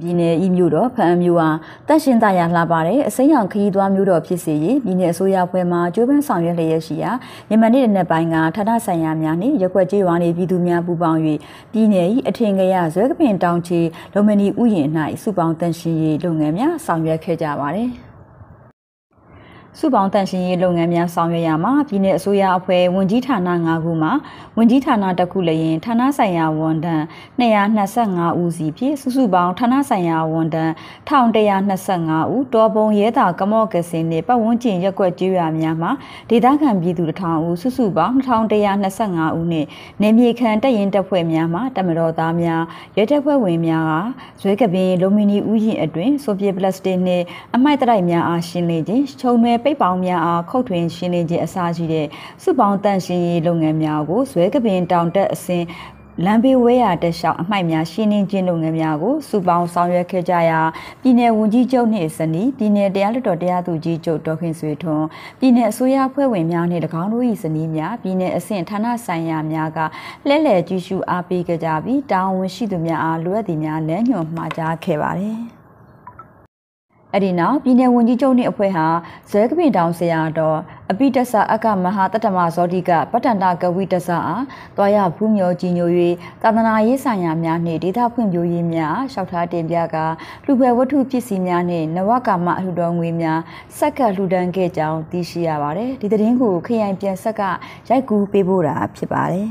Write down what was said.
ပြည်နယ်ဤမြို့တော်ဖအံမြို့ဟာတန့်ရှင်းတရားလှပါတဲ့အစိမ်းရောင်ခရီးသွားမြို့တော်ဖြစ်စေရင်ပြည်နယ်အစိုးရဖွဲ့မှကြိုးပမ်းဆောင်ရွက်လျက်ရှိရာမြန်မာနေ့တစ်နှစ်ပိုင်းကထထဆိုင်ရာများနှင့်ရက်ွက်ကြေးဝါနေပြည်သူများပူးပေါင်း၍ပြည်နယ်ဤအထင်ကရဇွဲကပင်တောင်ချေလုံမဏီဥယျာဉ်၌စုပေါင်းတန့်ရှင်းရေးလုပ်ငန်းများဆောင်ရွက်ခဲ့ကြပါသည်။စုပေါင်းတန့်ရှင်းရေးလုပ်ငန်းများဆောင်ရွက်ရမှာပြည်내အစိုးရအဖွဲ့ဝန်ကြီးဌာန၅ခုမှဝန်ကြီးဌာနတစ်ခုလည်းရင်ဌာနဆိုင်ရာဝန်ထမ်း225ဦးစီဖြင့်စုစုပေါင်းဌာနဆိုင်ရာဝန်ထမ်း1125ဦးတော်ပုံရဲတာကမော့ကစင်နှင့်ပတ်ဝန်းကျင်ရက်ွက်ကျွေးရများမှာဒေသခံပြည်သူ1000ဦးစုစုပေါင်း2125ဦးနှင့်နေမြေခံတပ်ရင်းတပ်ဖွဲ့များမှတမတော်သားများရဲတပ်ဖွဲ့ဝင်များကဇွဲကပင်လိုမီနီဥယျာဉ်အတွင်ဆိုပြပလတ်စတစ်နှင့်အမိုက်တိုက်များအားရှင်းလင်းခြင်းချုံမဲပိတ်ပေါင်းများအားခုတ်ထွင်ရှင်းလင်းခြင်းအစရှိတဲ့စုပေါင်းတန့်ရှင်းရေးလုပ်ငန်းများကိုဇွဲကပင်တောင်တက်အစဉ်လမ်းဘေးဝဲရာတက်လျှောက်အမှိုက်များရှင်းလင်းခြင်းလုပ်ငန်းများကိုစုပေါင်းဆောင်ရွက်ခဲ့ကြရာပြည်내ဝန်ကြီးချုပ်နှင့်စနီးပြည်내တရားလွှတ်တော်တရားသူကြီးချုပ်ဒေါခင်ဆွေထွန်းပြည်내အစိုးရဖွဲ့ဝင်များနှင့်၎င်းတို့၏စနီးများပြည်내အဆင့်ဌာနဆိုင်ရာများကလှည့်လည်ကြည့်ရှုအားပေးကြပြီးတာဝန်ရှိသူများအားလိုအပ်သည့်များလမ်းညွှန်မှာကြားခဲ့ပါသည်အဲ့ဒီနောက်ပြည်내ဝန်ကြီးချုပ်နှင့်အဖွဲ့ဟာဇဲကပင်တောင်ဆရာတော်အပိတ္ဆာအကမဟာတတ္တမဇောတိကပတ္တန္တကဝိတ္ဆာအားတွာရဖူးမြော်ကြီးညို၍သာသနာရေးဆိုင်ရာများနှင့်ဒေသဖွံ့ဖြိုးရေးများရှောက်ထားတင်ပြကလူပဲဝတ္ထုပစ္စည်းများနှင့်နဝကာမအလှူတော်ငွေများစက်ကလှူဒန်းခဲ့ကြောင်းသိရှိရပါတယ်ဒီသတင်းကိုခရိုင်ပြန်ဆက်ကရိုက်ကူးပေးပို့တာဖြစ်ပါတယ်